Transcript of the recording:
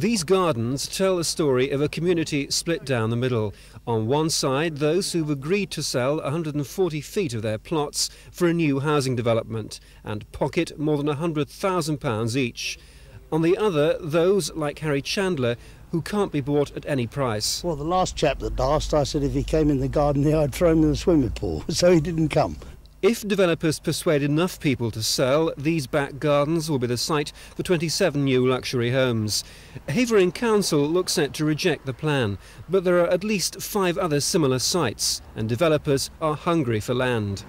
These gardens tell the story of a community split down the middle. On one side, those who've agreed to sell 140 feet of their plots for a new housing development and pocket more than £100,000 each. On the other, those like Harry Chandler who can't be bought at any price. Well, the last chap that asked, I said if he came in the garden here, I'd throw him in the swimming pool, so he didn't come. If developers persuade enough people to sell, these back gardens will be the site for 27 new luxury homes. Havering Council looks set to reject the plan, but there are at least five other similar sites, and developers are hungry for land.